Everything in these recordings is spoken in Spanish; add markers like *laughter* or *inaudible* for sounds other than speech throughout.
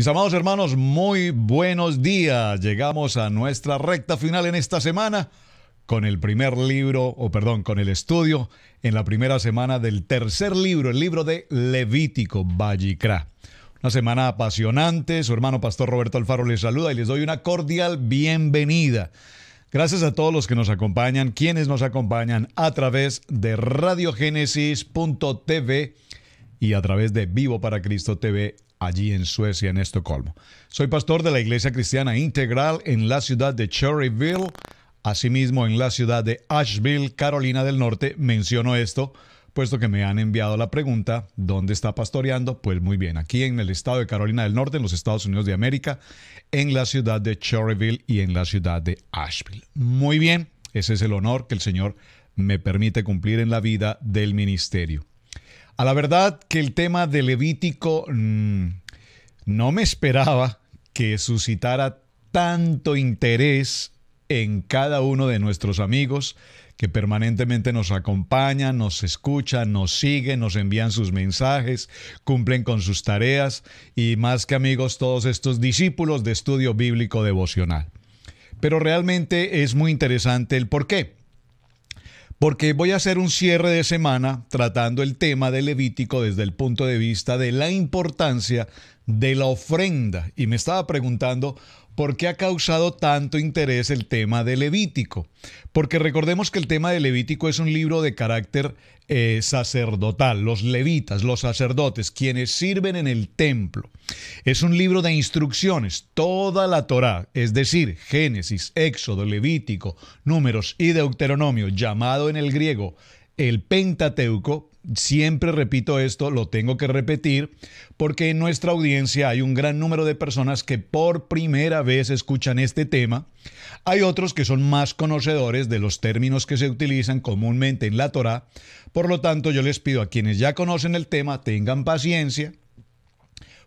Mis amados hermanos, muy buenos días. Llegamos a nuestra recta final en esta semana con el primer libro, o perdón, con el estudio en la primera semana del tercer libro, el libro de Levítico, Vallicrá. Una semana apasionante. Su hermano pastor Roberto Alfaro les saluda y les doy una cordial bienvenida. Gracias a todos los que nos acompañan, quienes nos acompañan a través de radiogénesis.tv y a través de Vivo para Cristo TV allí en Suecia, en Estocolmo. Soy pastor de la Iglesia Cristiana Integral en la ciudad de Cherryville, asimismo en la ciudad de Asheville, Carolina del Norte. Menciono esto puesto que me han enviado la pregunta, ¿dónde está pastoreando? Pues muy bien, aquí en el estado de Carolina del Norte, en los Estados Unidos de América, en la ciudad de Cherryville y en la ciudad de Asheville. Muy bien, ese es el honor que el Señor me permite cumplir en la vida del ministerio. A la verdad que el tema de Levítico mm, no me esperaba que suscitara tanto interés en cada uno de nuestros amigos que permanentemente nos acompañan, nos escuchan, nos siguen, nos envían sus mensajes, cumplen con sus tareas y más que amigos todos estos discípulos de estudio bíblico devocional. Pero realmente es muy interesante el por qué porque voy a hacer un cierre de semana tratando el tema de Levítico desde el punto de vista de la importancia de la ofrenda. Y me estaba preguntando, ¿por qué ha causado tanto interés el tema de Levítico? Porque recordemos que el tema de Levítico es un libro de carácter eh, sacerdotal, los levitas, los sacerdotes, quienes sirven en el templo. Es un libro de instrucciones, toda la Torá, es decir, Génesis, Éxodo, Levítico, Números y Deuteronomio, llamado en el griego el Pentateuco, Siempre repito esto, lo tengo que repetir, porque en nuestra audiencia hay un gran número de personas que por primera vez escuchan este tema. Hay otros que son más conocedores de los términos que se utilizan comúnmente en la Torá. Por lo tanto, yo les pido a quienes ya conocen el tema, tengan paciencia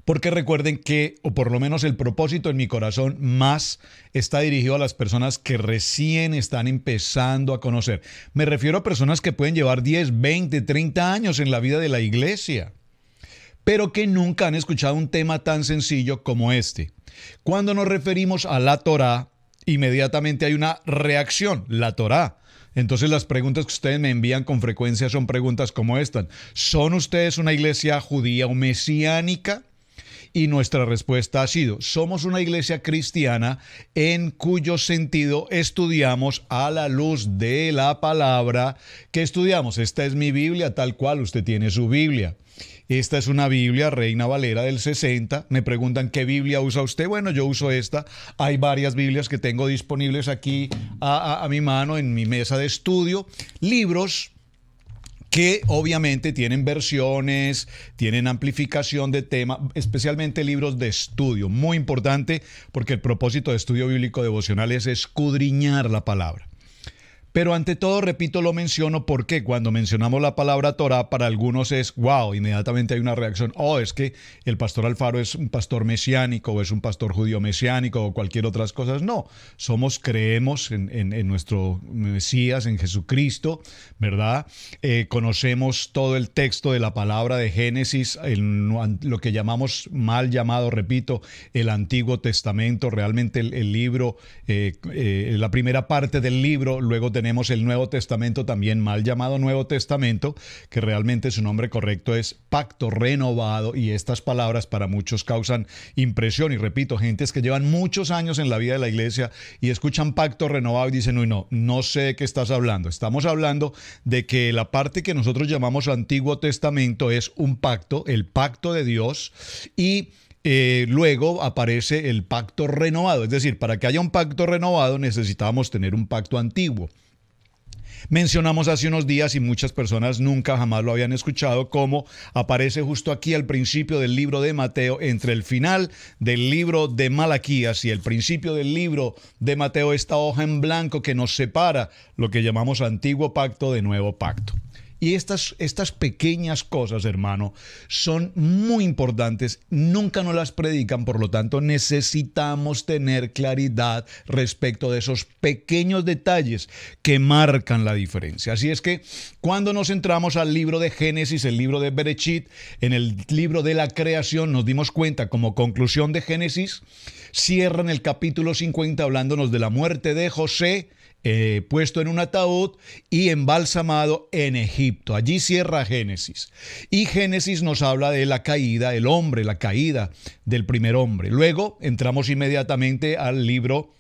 porque recuerden que, o por lo menos el propósito en mi corazón más está dirigido a las personas que recién están empezando a conocer. Me refiero a personas que pueden llevar 10, 20, 30 años en la vida de la iglesia, pero que nunca han escuchado un tema tan sencillo como este. Cuando nos referimos a la Torah, inmediatamente hay una reacción, la Torah. Entonces las preguntas que ustedes me envían con frecuencia son preguntas como estas. ¿Son ustedes una iglesia judía o mesiánica? Y nuestra respuesta ha sido, somos una iglesia cristiana en cuyo sentido estudiamos a la luz de la palabra que estudiamos. Esta es mi Biblia tal cual usted tiene su Biblia. Esta es una Biblia, Reina Valera del 60. Me preguntan qué Biblia usa usted. Bueno, yo uso esta. Hay varias Biblias que tengo disponibles aquí a, a mi mano en mi mesa de estudio. Libros, que obviamente tienen versiones, tienen amplificación de tema, especialmente libros de estudio, muy importante porque el propósito de estudio bíblico devocional es escudriñar la palabra. Pero ante todo, repito, lo menciono porque cuando mencionamos la palabra Torah, para algunos es, wow, inmediatamente hay una reacción, oh, es que el pastor Alfaro es un pastor mesiánico o es un pastor judío mesiánico o cualquier otras cosas. No, somos, creemos en, nuestro Mesías, en Jesucristo, ¿verdad? Eh, conocemos todo el texto de la palabra de Génesis, lo que llamamos mal llamado, repito, el Antiguo Testamento, realmente el, libro, eh, eh, la primera parte del libro, luego de tenemos el Nuevo Testamento, también mal llamado Nuevo Testamento, que realmente su nombre correcto es Pacto Renovado y estas palabras para muchos causan impresión. Y repito, gentes que llevan muchos años en la vida de la iglesia y escuchan Pacto Renovado y dicen, uy, no, no sé qué estás hablando. Estamos hablando de que la parte que nosotros llamamos Antiguo Testamento es un pacto, el pacto de Dios y... Eh, luego aparece el pacto renovado. Es decir, para que haya un pacto renovado necesitamos tener un pacto antiguo mencionamos hace unos días y muchas personas nunca jamás lo habían escuchado, cómo aparece justo aquí al principio del libro de Mateo, entre el final del libro de Malaquías y el principio del libro de Mateo, esta hoja en blanco que nos separa lo que llamamos antiguo pacto de nuevo pacto. Y estas, estas pequeñas cosas, hermano, son muy importantes. Nunca nos las predican, por lo tanto, necesitamos tener claridad respecto de esos pequeños detalles que marcan la diferencia. Así es que cuando nos entramos al libro de Génesis, el libro de Berechit, en el libro de la creación, nos dimos cuenta como conclusión de Génesis, cierran el capítulo 50 hablándonos de la muerte de José eh, puesto en un ataúd y embalsamado en Egipto. Allí cierra Génesis. Y Génesis nos habla de la caída del hombre, la caída del primer hombre. Luego entramos inmediatamente al libro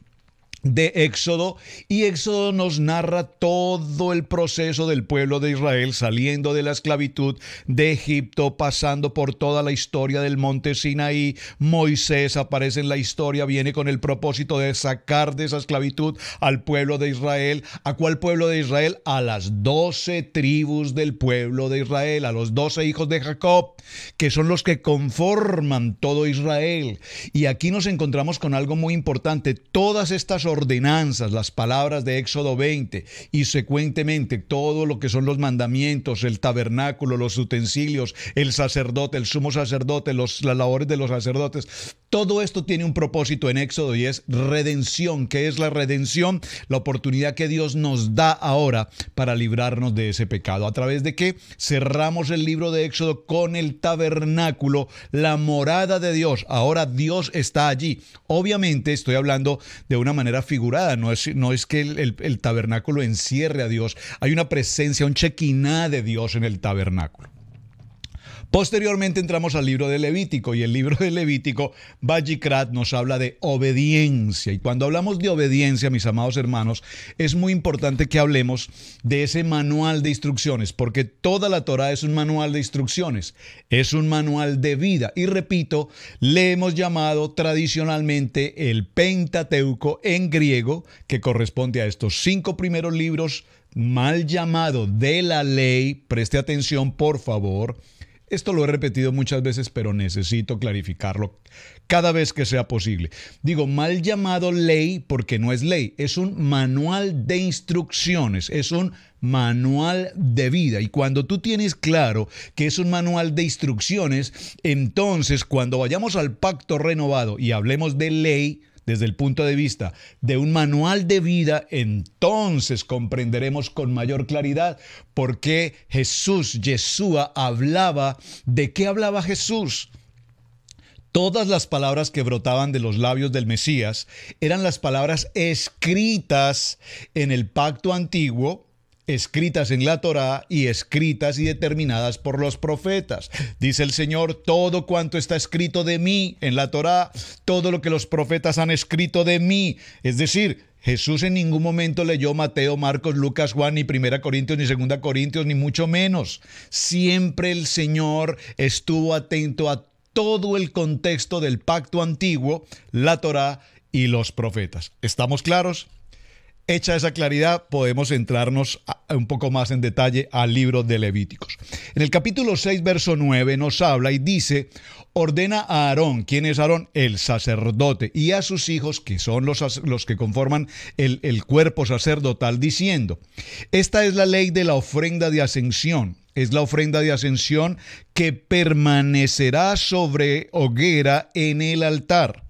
de Éxodo y Éxodo nos narra todo el proceso del pueblo de Israel saliendo de la esclavitud de Egipto, pasando por toda la historia del monte Sinaí. Moisés aparece en la historia, viene con el propósito de sacar de esa esclavitud al pueblo de Israel. ¿A cuál pueblo de Israel? A las doce tribus del pueblo de Israel, a los doce hijos de Jacob, que son los que conforman todo Israel. Y aquí nos encontramos con algo muy importante. Todas estas ordenanzas, las palabras de Éxodo 20 y secuentemente todo lo que son los mandamientos, el tabernáculo, los utensilios, el sacerdote, el sumo sacerdote, los, las labores de los sacerdotes, todo esto tiene un propósito en Éxodo y es redención. ¿Qué es la redención? La oportunidad que Dios nos da ahora para librarnos de ese pecado. ¿A través de qué? Cerramos el libro de Éxodo con el tabernáculo, la morada de Dios. Ahora Dios está allí. Obviamente estoy hablando de una manera figurada, no es, no es que el, el tabernáculo encierre a Dios, hay una presencia, un chequiná de Dios en el tabernáculo. Posteriormente entramos al libro de Levítico y el libro de Levítico, Bajikrat nos habla de obediencia. Y cuando hablamos de obediencia, mis amados hermanos, es muy importante que hablemos de ese manual de instrucciones, porque toda la Torah es un manual de instrucciones, es un manual de vida. Y repito, le hemos llamado tradicionalmente el Pentateuco en griego, que corresponde a estos cinco primeros libros mal llamado de la ley, preste atención por favor, esto lo he repetido muchas veces, pero necesito clarificarlo cada vez que sea posible. Digo, mal llamado ley porque no es ley, es un manual de instrucciones, es un manual de vida. Y cuando tú tienes claro que es un manual de instrucciones, entonces cuando vayamos al pacto renovado y hablemos de ley, desde el punto de vista de un manual de vida, entonces comprenderemos con mayor claridad por qué Jesús, Yeshua, hablaba. ¿De qué hablaba Jesús? Todas las palabras que brotaban de los labios del Mesías eran las palabras escritas en el pacto antiguo escritas en la Torá y escritas y determinadas por los profetas. Dice el Señor, todo cuanto está escrito de mí en la Torá, todo lo que los profetas han escrito de mí, es decir, Jesús en ningún momento leyó Mateo, Marcos, Lucas, Juan, ni Primera Corintios, ni Segunda Corintios, ni mucho menos. Siempre el Señor estuvo atento a todo el contexto del pacto antiguo, la Torá y los profetas. ¿Estamos claros? Hecha esa claridad, podemos entrarnos un poco más en detalle al libro de Levíticos. En el capítulo 6, verso 9 nos habla y dice, ordena a Aarón, ¿quién es Aarón? El sacerdote, y a sus hijos, que son los, los que conforman el, el cuerpo sacerdotal, diciendo, esta es la ley de la ofrenda de ascensión. Es la ofrenda de ascensión que permanecerá sobre hoguera en el altar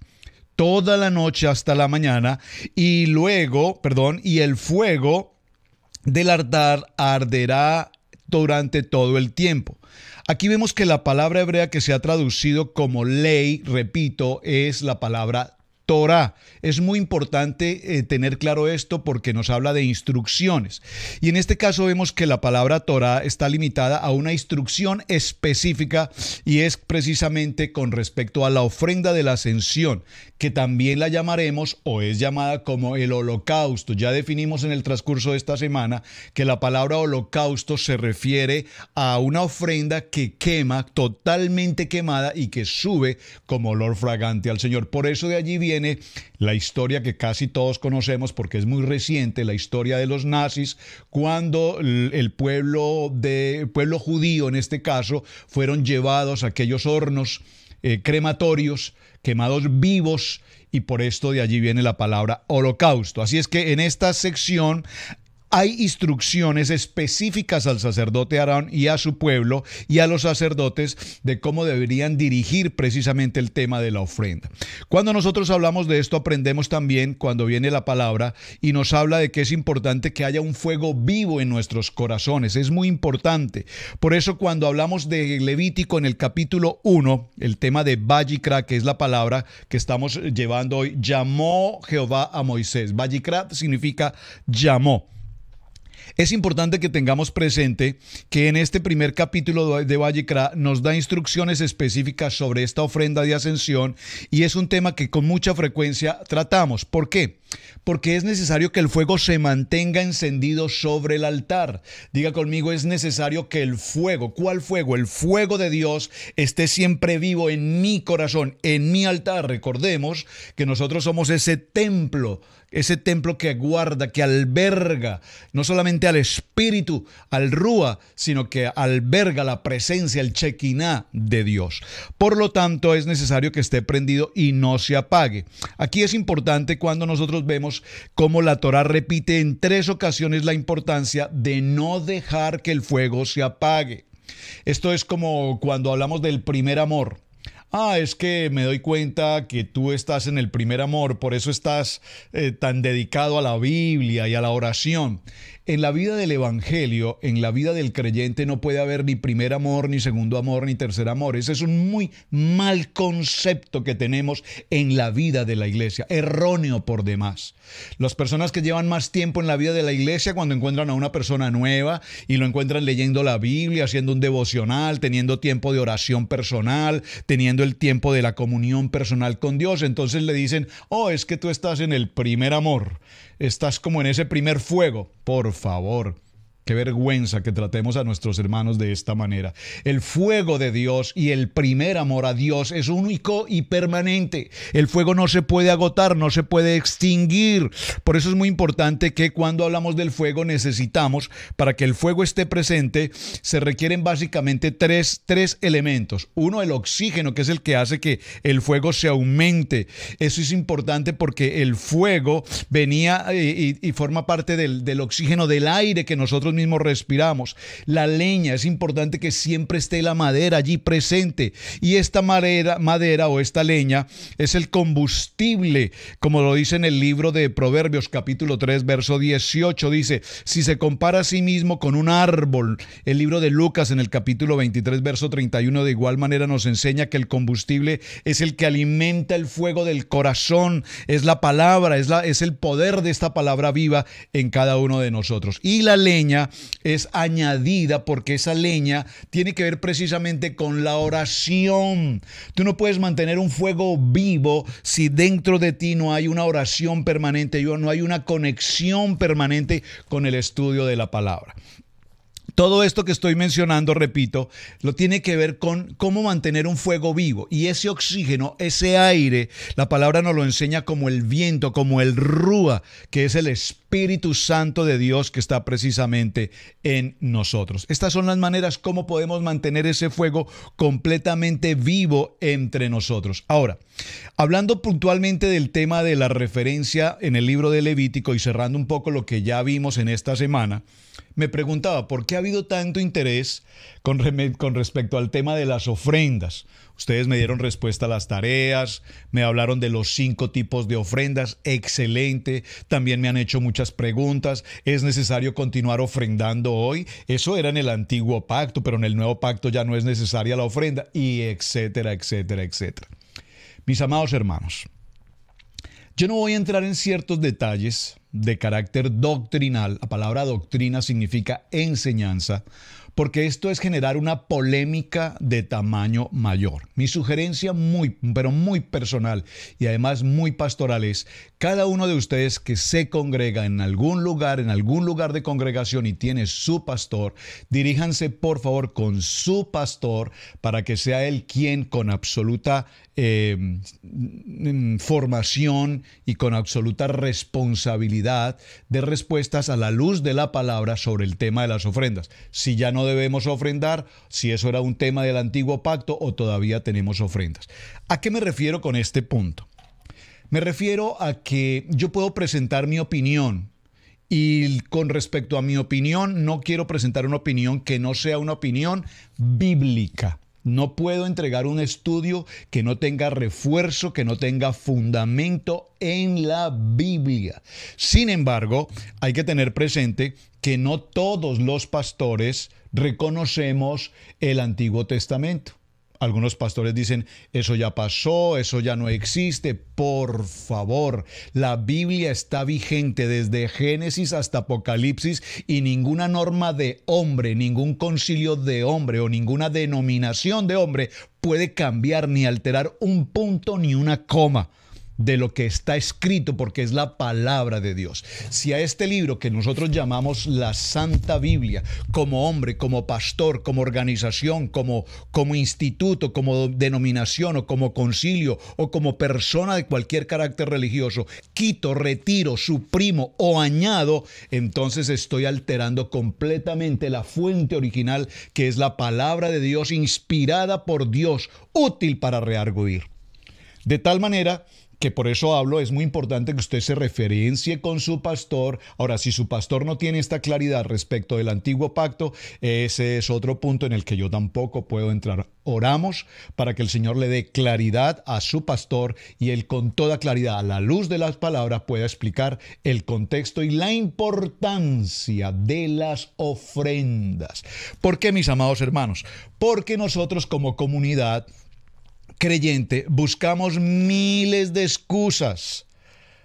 toda la noche hasta la mañana, y luego, perdón, y el fuego del altar arderá durante todo el tiempo. Aquí vemos que la palabra hebrea que se ha traducido como ley, repito, es la palabra Torah. Es muy importante eh, tener claro esto porque nos habla de instrucciones. Y en este caso vemos que la palabra Torah está limitada a una instrucción específica y es precisamente con respecto a la ofrenda de la ascensión, que también la llamaremos o es llamada como el holocausto. Ya definimos en el transcurso de esta semana que la palabra holocausto se refiere a una ofrenda que quema, totalmente quemada y que sube como olor fragante al Señor. Por eso de allí viene la historia que casi todos conocemos porque es muy reciente, la historia de los nazis, cuando el pueblo, de, pueblo judío en este caso fueron llevados a aquellos hornos eh, crematorios, quemados vivos y por esto de allí viene la palabra holocausto. Así es que en esta sección hay instrucciones específicas al sacerdote Aarón y a su pueblo y a los sacerdotes de cómo deberían dirigir precisamente el tema de la ofrenda. Cuando nosotros hablamos de esto, aprendemos también cuando viene la palabra y nos habla de que es importante que haya un fuego vivo en nuestros corazones. Es muy importante. Por eso cuando hablamos de Levítico en el capítulo 1, el tema de Vayikra, que es la palabra que estamos llevando hoy, llamó Jehová a Moisés. Vayikra significa llamó. Es importante que tengamos presente que en este primer capítulo de Vallecra nos da instrucciones específicas sobre esta ofrenda de ascensión y es un tema que con mucha frecuencia tratamos. ¿Por qué? Porque es necesario que el fuego se mantenga encendido sobre el altar. Diga conmigo, es necesario que el fuego, ¿cuál fuego? El fuego de Dios esté siempre vivo en mi corazón, en mi altar. Recordemos que nosotros somos ese templo ese templo que guarda, que alberga no solamente al espíritu, al Rúa, sino que alberga la presencia, el chequiná de Dios. Por lo tanto, es necesario que esté prendido y no se apague. Aquí es importante cuando nosotros vemos cómo la Torah repite en tres ocasiones la importancia de no dejar que el fuego se apague. Esto es como cuando hablamos del primer amor ah, es que me doy cuenta que tú estás en el primer amor, por eso estás eh, tan dedicado a la Biblia y a la oración. En la vida del Evangelio, en la vida del creyente, no puede haber ni primer amor, ni segundo amor, ni tercer amor. Ese es un muy mal concepto que tenemos en la vida de la iglesia, erróneo por demás. Las personas que llevan más tiempo en la vida de la iglesia, cuando encuentran a una persona nueva y lo encuentran leyendo la Biblia, haciendo un devocional, teniendo tiempo de oración personal, teniendo el tiempo de la comunión personal con Dios, entonces le dicen, oh, es que tú estás en el primer amor estás como en ese primer fuego. Por favor, Qué vergüenza que tratemos a nuestros hermanos de esta manera. El fuego de Dios y el primer amor a Dios es único y permanente. El fuego no se puede agotar, no se puede extinguir. Por eso es muy importante que cuando hablamos del fuego necesitamos, para que el fuego esté presente, se requieren básicamente tres, elementos. Uno, el oxígeno, que es el que hace que el fuego se aumente. Eso es importante porque el fuego venía eh, y, forma parte del, del oxígeno del aire que nosotros mismo respiramos. La leña, es importante que siempre esté la madera allí presente. Y esta madera, madera o esta leña es el combustible, como lo dice en el libro de Proverbios capítulo 3, verso 18. Dice, si se compara a sí mismo con un árbol, el libro de Lucas en el capítulo 23, verso 31 de igual manera nos enseña que el combustible es el que alimenta el fuego del corazón, es la palabra, es, la, es el poder de esta palabra viva en cada uno de nosotros. Y la leña es añadida porque esa leña tiene que ver precisamente con la oración. Tú no puedes mantener un fuego vivo si dentro de ti no hay una oración permanente, no hay una conexión permanente con el estudio de la palabra. Todo esto que estoy mencionando, repito, lo tiene que ver con cómo mantener un fuego vivo. Y ese oxígeno, ese aire, la palabra nos lo enseña como el viento, como el rúa, que es el Espíritu Santo de Dios que está precisamente en nosotros. Estas son las maneras cómo podemos mantener ese fuego completamente vivo entre nosotros. Ahora, hablando puntualmente del tema de la referencia en el libro de Levítico y cerrando un poco lo que ya vimos en esta semana, me preguntaba por qué ha habido tanto interés con, respecto al tema de las ofrendas. Ustedes me dieron respuesta a las tareas, me hablaron de los cinco tipos de ofrendas, excelente, también me han hecho muchas preguntas, ¿es necesario continuar ofrendando hoy? Eso era en el antiguo pacto, pero en el nuevo pacto ya no es necesaria la ofrenda, y etcétera, etcétera, etcétera. Mis amados hermanos, yo no voy a entrar en ciertos detalles de carácter doctrinal, la palabra doctrina significa enseñanza, porque esto es generar una polémica de tamaño mayor. Mi sugerencia muy, pero muy personal y además muy pastoral es cada uno de ustedes que se congrega en algún lugar, en algún lugar de congregación y tiene su pastor, diríjanse por favor con su pastor para que sea él quien con absoluta eh, formación y con absoluta responsabilidad de respuestas a la luz de la palabra sobre el tema de las ofrendas. Si ya no debemos ofrendar, si eso era un tema del antiguo pacto o todavía tenemos ofrendas. ¿A qué me refiero con este punto? Me refiero a que yo puedo presentar mi opinión y con respecto a mi opinión, no quiero presentar una opinión que no sea una opinión bíblica. No puedo entregar un estudio que no tenga refuerzo, que no tenga fundamento en la Biblia. Sin embargo, hay que tener presente que no todos los pastores reconocemos el Antiguo Testamento. Algunos pastores dicen, eso ya pasó, eso ya no existe. Por favor, la Biblia está vigente desde Génesis hasta Apocalipsis y ninguna norma de hombre, ningún concilio de hombre o ninguna denominación de hombre puede cambiar ni alterar un punto ni una coma de lo que está escrito, porque es la palabra de Dios. Si a este libro que nosotros llamamos la Santa Biblia, como hombre, como pastor, como organización, como, como instituto, como denominación o como concilio o como persona de cualquier carácter religioso, quito, retiro, suprimo o añado, entonces estoy alterando completamente la fuente original que es la palabra de Dios inspirada por Dios, útil para rearguir. De tal manera que por eso hablo, es muy importante que usted se referencie con su pastor. Ahora, si su pastor no tiene esta claridad respecto del antiguo pacto, ese es otro punto en el que yo tampoco puedo entrar. Oramos para que el Señor le dé claridad a su pastor y él con toda claridad, a la luz de las palabras, pueda explicar el contexto y la importancia de las ofrendas. ¿Por qué, mis amados hermanos? Porque nosotros como comunidad, creyente buscamos miles de excusas,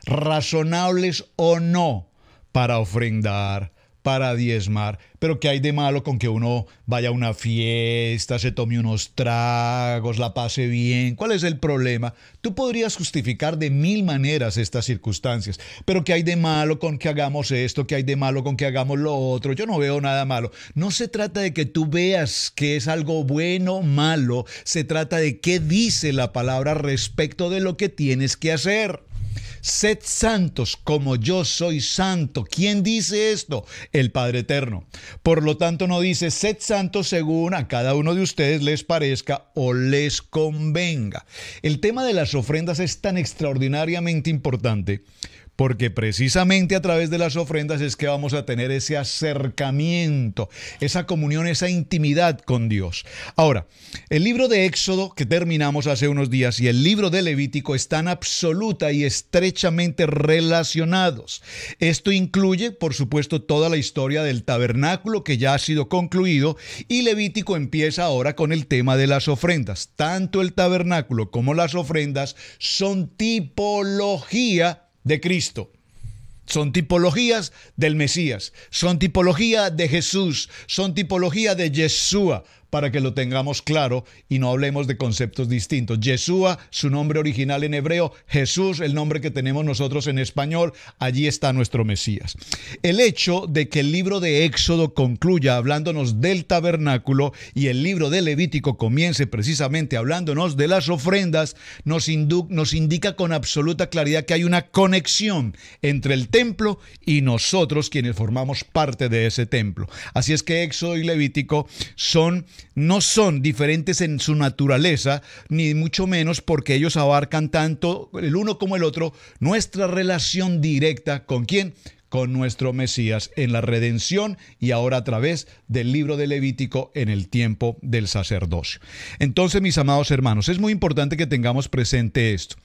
razonables o no, para ofrendar para diezmar, pero ¿qué hay de malo con que uno vaya a una fiesta, se tome unos tragos, la pase bien? ¿Cuál es el problema? Tú podrías justificar de mil maneras estas circunstancias, pero ¿qué hay de malo con que hagamos esto? ¿Qué hay de malo con que hagamos lo otro? Yo no veo nada malo. No se trata de que tú veas que es algo bueno o malo, se trata de qué dice la palabra respecto de lo que tienes que hacer. Sed santos como yo soy santo. ¿Quién dice esto? El Padre Eterno. Por lo tanto, no dice, sed santos según a cada uno de ustedes les parezca o les convenga. El tema de las ofrendas es tan extraordinariamente importante porque precisamente a través de las ofrendas es que vamos a tener ese acercamiento, esa comunión, esa intimidad con Dios. Ahora, el libro de Éxodo que terminamos hace unos días y el libro de Levítico están absoluta y estrechamente relacionados. Esto incluye, por supuesto, toda la historia del tabernáculo que ya ha sido concluido y Levítico empieza ahora con el tema de las ofrendas. Tanto el tabernáculo como las ofrendas son tipología de Cristo. Son tipologías del Mesías, son tipología de Jesús, son tipología de Yeshua, para que lo tengamos claro y no hablemos de conceptos distintos. Yeshua, su nombre original en hebreo, Jesús, el nombre que tenemos nosotros en español, allí está nuestro Mesías. El hecho de que el libro de Éxodo concluya hablándonos del tabernáculo y el libro de Levítico comience precisamente hablándonos de las ofrendas, nos, nos indica con absoluta claridad que hay una conexión entre el templo y nosotros quienes formamos parte de ese templo. Así es que Éxodo y Levítico son no son diferentes en su naturaleza, ni mucho menos porque ellos abarcan tanto el uno como el otro nuestra relación directa con quién, con nuestro Mesías en la redención y ahora a través del libro de Levítico en el tiempo del sacerdocio. Entonces, mis amados hermanos, es muy importante que tengamos presente esto.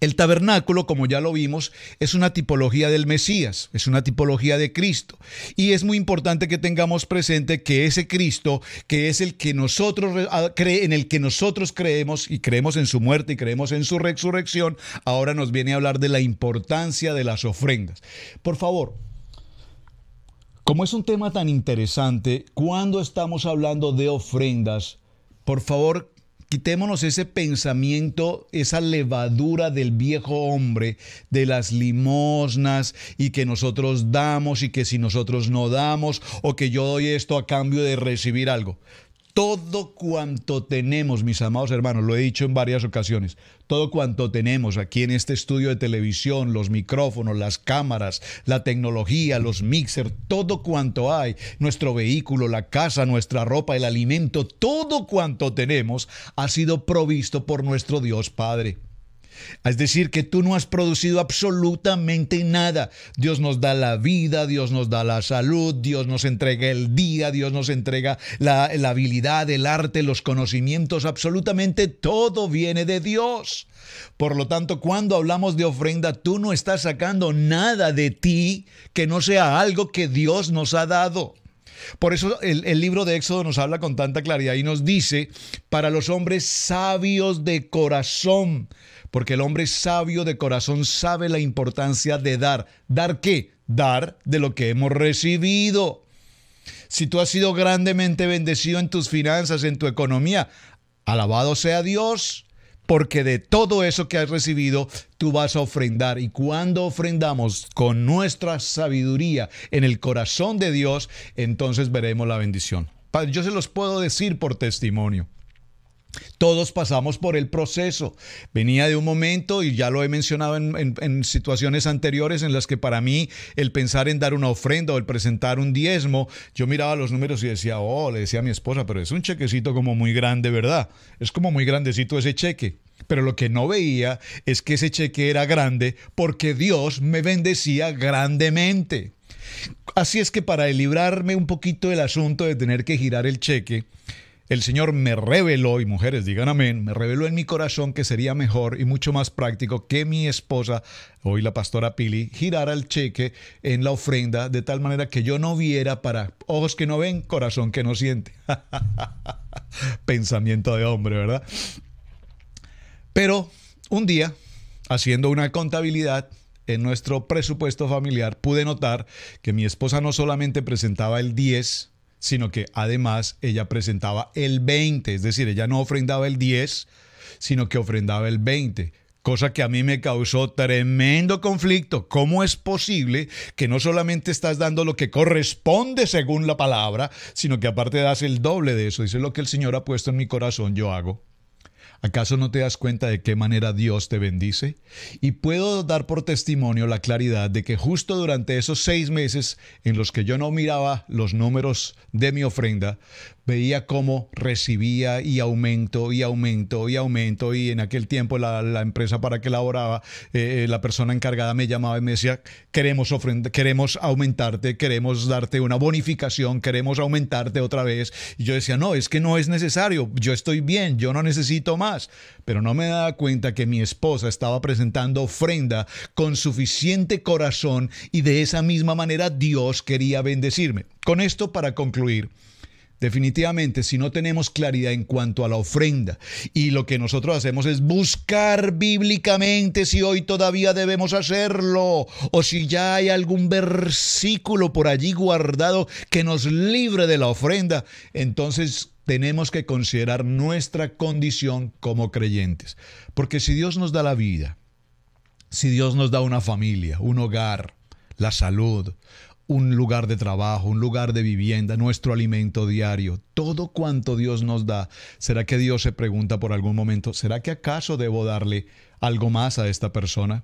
El tabernáculo, como ya lo vimos, es una tipología del Mesías, es una tipología de Cristo. Y es muy importante que tengamos presente que ese Cristo, que es el que nosotros ah, en el que nosotros creemos y creemos en su muerte y creemos en su resurrección, ahora nos viene a hablar de la importancia de las ofrendas. Por favor, como es un tema tan interesante, cuando estamos hablando de ofrendas, por favor, Quitémonos ese pensamiento, esa levadura del viejo hombre, de las limosnas y que nosotros damos y que si nosotros no damos o que yo doy esto a cambio de recibir algo todo cuanto tenemos, mis amados hermanos, lo he dicho en varias ocasiones, todo cuanto tenemos aquí en este estudio de televisión, los micrófonos, las cámaras, la tecnología, los mixers, todo cuanto hay, nuestro vehículo, la casa, nuestra ropa, el alimento, todo cuanto tenemos ha sido provisto por nuestro Dios Padre. Es decir, que tú no has producido absolutamente nada. Dios nos da la vida, Dios nos da la salud, Dios nos entrega el día, Dios nos entrega la, habilidad, el arte, los conocimientos, absolutamente todo viene de Dios. Por lo tanto, cuando hablamos de ofrenda, tú no estás sacando nada de ti que no sea algo que Dios nos ha dado. Por eso el, libro de Éxodo nos habla con tanta claridad y nos dice, para los hombres sabios de corazón, porque el hombre sabio de corazón sabe la importancia de dar. ¿Dar qué? Dar de lo que hemos recibido. Si tú has sido grandemente bendecido en tus finanzas, en tu economía, alabado sea Dios porque de todo eso que has recibido, tú vas a ofrendar. Y cuando ofrendamos con nuestra sabiduría en el corazón de Dios, entonces veremos la bendición. Padre, Yo se los puedo decir por testimonio. Todos pasamos por el proceso. Venía de un momento, y ya lo he mencionado en, situaciones anteriores, en las que para mí el pensar en dar una ofrenda o el presentar un diezmo, yo miraba los números y decía, oh, le decía a mi esposa, pero es un chequecito como muy grande, ¿verdad? Es como muy grandecito ese cheque. Pero lo que no veía es que ese cheque era grande porque Dios me bendecía grandemente. Así es que para librarme un poquito del asunto de tener que girar el cheque, el Señor me reveló, y mujeres digan amén, me reveló en mi corazón que sería mejor y mucho más práctico que mi esposa, hoy la pastora Pili, girara el cheque en la ofrenda de tal manera que yo no viera para ojos que no ven, corazón que no siente. *laughs* Pensamiento de hombre, ¿verdad? Pero un día, haciendo una contabilidad, en nuestro presupuesto familiar pude notar que mi esposa no solamente presentaba el 10, sino que además ella presentaba el 20, es decir, ella no ofrendaba el 10, sino que ofrendaba el 20 cosa que a mí me causó tremendo conflicto. ¿Cómo es posible que no solamente estás dando lo que corresponde según la palabra, sino que aparte das el doble de eso? Dice, lo que el Señor ha puesto en mi corazón, yo hago. ¿Acaso no te das cuenta de qué manera Dios te bendice? Y puedo dar por testimonio la claridad de que justo durante esos seis meses en los que yo no miraba los números de mi ofrenda, veía cómo recibía y aumento y aumento y aumento y en aquel tiempo la, empresa para que laboraba, eh, eh, la persona encargada me llamaba y me decía, queremos, queremos aumentarte, queremos darte una bonificación, queremos aumentarte otra vez. Y yo decía, no, es que no es necesario, yo estoy bien, yo no necesito más. Pero no me daba cuenta que mi esposa estaba presentando ofrenda con suficiente corazón y de esa misma manera Dios quería bendecirme. Con esto para concluir. Definitivamente, si no tenemos claridad en cuanto a la ofrenda y lo que nosotros hacemos es buscar bíblicamente si hoy todavía debemos hacerlo o si ya hay algún versículo por allí guardado que nos libre de la ofrenda, entonces tenemos que considerar nuestra condición como creyentes. Porque si Dios nos da la vida, si Dios nos da una familia, un hogar, la salud, un lugar de trabajo, un lugar de vivienda, nuestro alimento diario, todo cuanto Dios nos da. ¿Será que Dios se pregunta por algún momento, ¿será que acaso debo darle algo más a esta persona?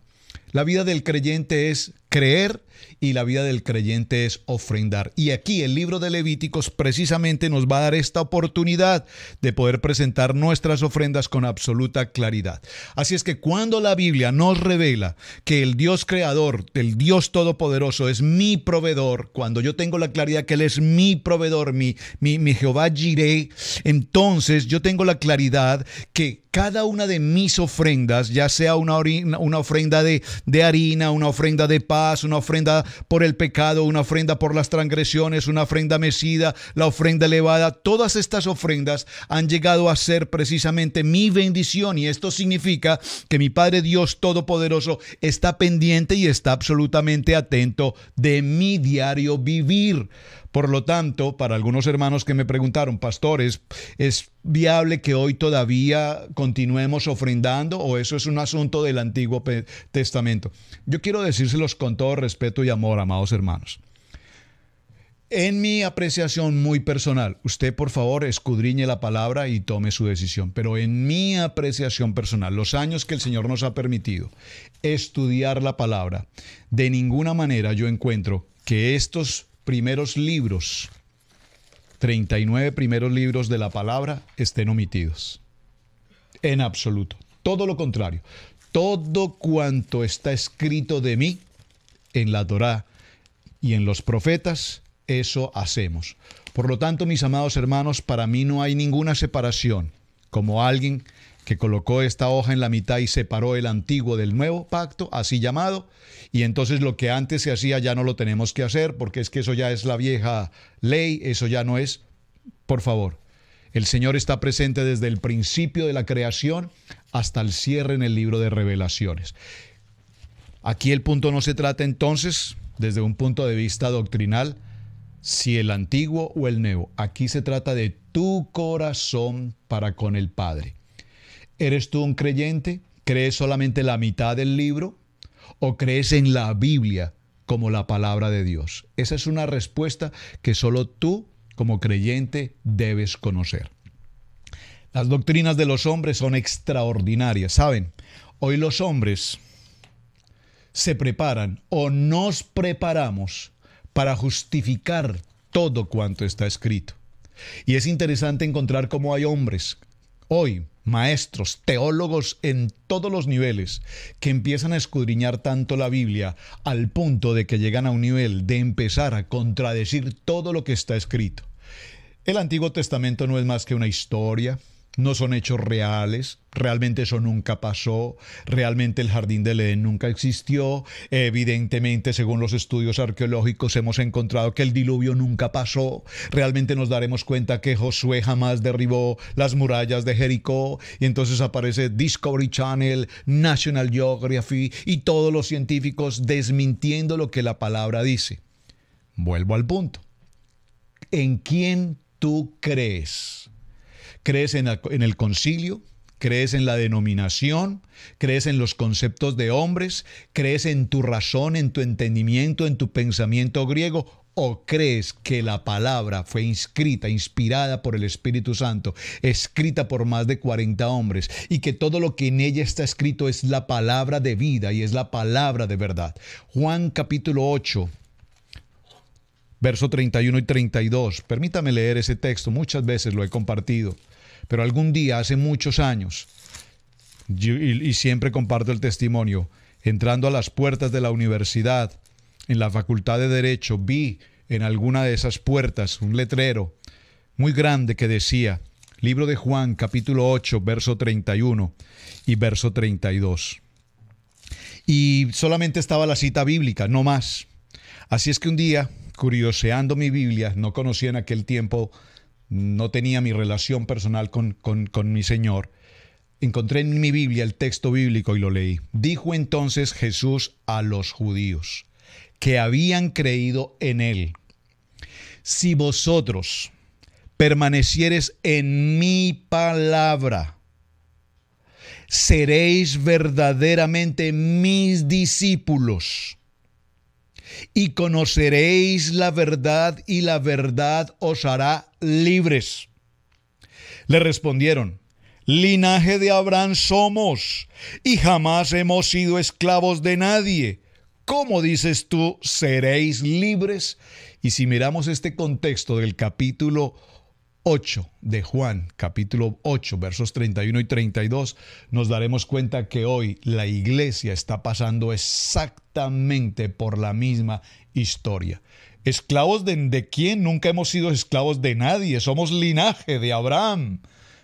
La vida del creyente es creer y la vida del creyente es ofrendar. Y aquí el libro de Levíticos precisamente nos va a dar esta oportunidad de poder presentar nuestras ofrendas con absoluta claridad. Así es que cuando la Biblia nos revela que el Dios creador, el Dios todopoderoso es mi proveedor, cuando yo tengo la claridad que Él es mi proveedor, mi, mi, Jehová Jiré, entonces yo tengo la claridad que cada una de mis ofrendas, ya sea una, una ofrenda de, de harina, una ofrenda de paz, una ofrenda por el pecado, una ofrenda por las transgresiones, una ofrenda mecida, la ofrenda elevada. Todas estas ofrendas han llegado a ser precisamente mi bendición y esto significa que mi Padre Dios Todopoderoso está pendiente y está absolutamente atento de mi diario vivir. Por lo tanto, para algunos hermanos que me preguntaron, pastores, ¿es viable que hoy todavía continuemos ofrendando o eso es un asunto del Antiguo Testamento? Yo quiero decírselos con todo respeto y amor, amados hermanos. En mi apreciación muy personal, usted por favor escudriñe la palabra y tome su decisión, pero en mi apreciación personal, los años que el Señor nos ha permitido estudiar la palabra, de ninguna manera yo encuentro que estos primeros libros, 39 primeros libros de la palabra estén omitidos. En absoluto. Todo lo contrario. Todo cuanto está escrito de mí en la Torá y en los profetas, eso hacemos. Por lo tanto, mis amados hermanos, para mí no hay ninguna separación. Como alguien que colocó esta hoja en la mitad y separó el antiguo del nuevo pacto, así llamado, y entonces lo que antes se hacía ya no lo tenemos que hacer, porque es que eso ya es la vieja ley, eso ya no es, por favor. El Señor está presente desde el principio de la creación hasta el cierre en el libro de revelaciones. Aquí el punto no se trata entonces desde un punto de vista doctrinal si el antiguo o el nuevo. Aquí se trata de tu corazón para con el Padre. ¿Eres tú un creyente? ¿Crees solamente la mitad del libro? ¿O crees en la Biblia como la palabra de Dios? Esa es una respuesta que solo tú como creyente debes conocer. Las doctrinas de los hombres son extraordinarias, ¿saben? Hoy los hombres se preparan o nos preparamos para justificar todo cuanto está escrito. Y es interesante encontrar cómo hay hombres Hoy, maestros, teólogos en todos los niveles que empiezan a escudriñar tanto la Biblia al punto de que llegan a un nivel de empezar a contradecir todo lo que está escrito. El Antiguo Testamento no es más que una historia, no son hechos reales, realmente eso nunca pasó, realmente el jardín de Edén nunca existió, evidentemente según los estudios arqueológicos hemos encontrado que el diluvio nunca pasó, realmente nos daremos cuenta que Josué jamás derribó las murallas de Jericó y entonces aparece Discovery Channel, National Geography y todos los científicos desmintiendo lo que la palabra dice. Vuelvo al punto. ¿En quién tú crees? ¿Crees en el concilio? crees en la denominación, crees en los conceptos de hombres, crees en tu razón, en tu entendimiento, en tu pensamiento griego, o crees que la palabra fue inscrita, inspirada por el Espíritu Santo, escrita por más de 40 hombres, y que todo lo que en ella está escrito es la palabra de vida y es la palabra de verdad. Juan capítulo 8. Verso 31 y 32. Permítame leer ese texto, muchas veces lo he compartido. Pero algún día, hace muchos años, y, y siempre comparto el testimonio, entrando a las puertas de la universidad, en la facultad de Derecho, vi en alguna de esas puertas un letrero muy grande que decía, libro de Juan capítulo 8, verso 31 y verso 32. Y solamente estaba la cita bíblica, no más. Así es que un día, curioseando mi Biblia, no conocía en aquel tiempo no tenía mi relación personal con, mi Señor, encontré en mi Biblia el texto bíblico y lo leí. Dijo entonces Jesús a los judíos que habían creído en Él, si vosotros permanecieres en mi palabra, seréis verdaderamente mis discípulos y conoceréis la verdad y la verdad os hará libres. Le respondieron, linaje de Abraham somos y jamás hemos sido esclavos de nadie. ¿Cómo dices tú, seréis libres? Y si miramos este contexto del capítulo 8 de Juan, capítulo 8, versos 31 y 32, nos daremos cuenta que hoy la iglesia está pasando exactamente por la misma historia. Esclavos de, de quién? Nunca hemos sido esclavos de nadie, somos linaje de Abraham.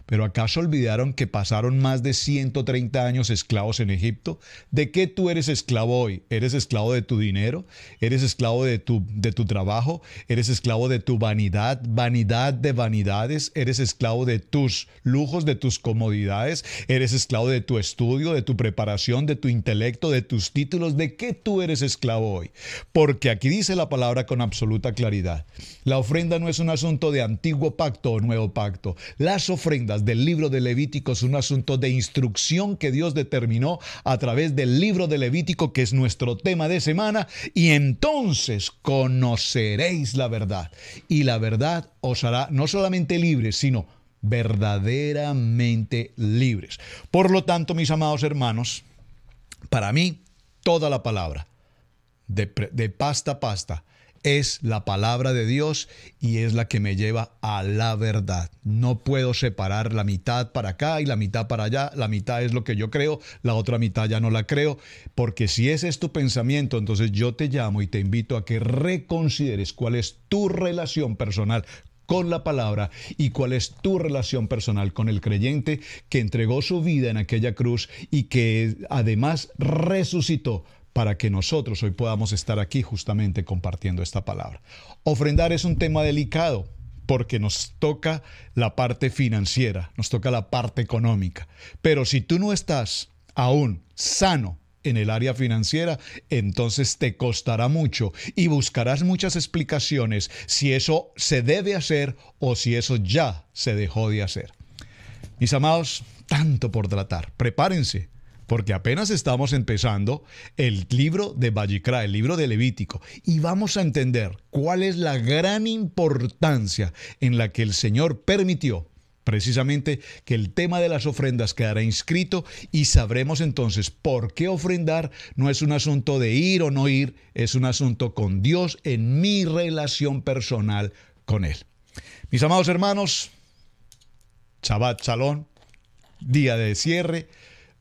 ¿Pero acaso olvidaron que pasaron más de 130 años esclavos en Egipto? ¿De qué tú eres esclavo hoy? ¿Eres esclavo de tu dinero? ¿Eres esclavo de tu, de tu trabajo? ¿Eres esclavo de tu vanidad? ¿Vanidad de vanidades? ¿Eres esclavo de tus lujos, de tus comodidades? ¿Eres esclavo de tu estudio, de tu preparación, de tu intelecto, de tus títulos? ¿De qué tú eres esclavo hoy? Porque aquí dice la palabra con absoluta claridad. La ofrenda no es un asunto de antiguo pacto o nuevo pacto. Las ofrendas del libro de Levítico es un asunto de instrucción que Dios determinó a través del libro de Levítico, que es nuestro tema de semana, y entonces conoceréis la verdad, y la verdad os hará no solamente libres, sino verdaderamente libres. Por lo tanto, mis amados hermanos, para mí, toda la palabra, de, de pasta a pasta, es la palabra de Dios y es la que me lleva a la verdad. No puedo separar la mitad para acá y la mitad para allá. La mitad es lo que yo creo, la otra mitad ya no la creo, porque si ese es tu pensamiento, entonces yo te llamo y te invito a que reconsideres cuál es tu relación personal con la palabra y cuál es tu relación personal con el creyente que entregó su vida en aquella cruz y que además resucitó para que nosotros hoy podamos estar aquí justamente compartiendo esta palabra. Ofrendar es un tema delicado porque nos toca la parte financiera, nos toca la parte económica. Pero si tú no estás aún sano en el área financiera, entonces te costará mucho y buscarás muchas explicaciones si eso se debe hacer o si eso ya se dejó de hacer. Mis amados, tanto por tratar. Prepárense porque apenas estamos empezando el libro de Vallicra, el libro de Levítico, y vamos a entender cuál es la gran importancia en la que el Señor permitió precisamente que el tema de las ofrendas quedara inscrito y sabremos entonces por qué ofrendar no es un asunto de ir o no ir, es un asunto con Dios en mi relación personal con Él. Mis amados hermanos, Shabbat Shalom, día de cierre,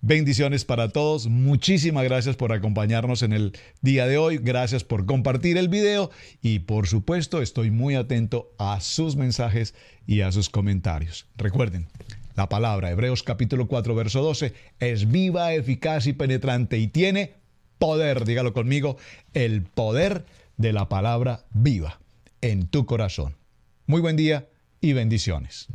Bendiciones para todos. Muchísimas gracias por acompañarnos en el día de hoy. Gracias por compartir el video y por supuesto estoy muy atento a sus mensajes y a sus comentarios. Recuerden, la palabra Hebreos capítulo 4 verso 12 es viva, eficaz y penetrante y tiene poder, dígalo conmigo, el poder de la palabra viva en tu corazón. Muy buen día y bendiciones.